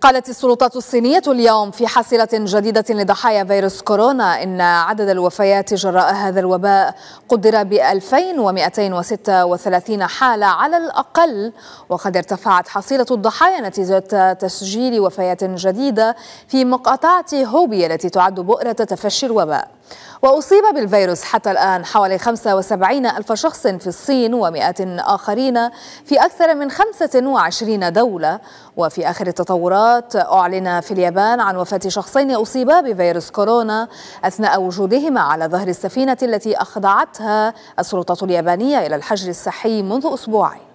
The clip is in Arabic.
قالت السلطات الصينية اليوم في حصيلة جديدة لضحايا فيروس كورونا إن عدد الوفيات جراء هذا الوباء قدر ب 2236 حالة على الأقل وقد ارتفعت حصيلة الضحايا نتيجة تسجيل وفيات جديدة في مقاطعة هوبي التي تعد بؤرة تفشي الوباء وأصيب بالفيروس حتى الآن حوالي 75 ألف شخص في الصين ومئات آخرين في أكثر من 25 دولة وفي آخر التطورات الإمارات أعلن في اليابان عن وفاة شخصين أصيبا بفيروس كورونا أثناء وجودهما على ظهر السفينة التي أخضعتها السلطة اليابانية إلى الحجر الصحي منذ أسبوعين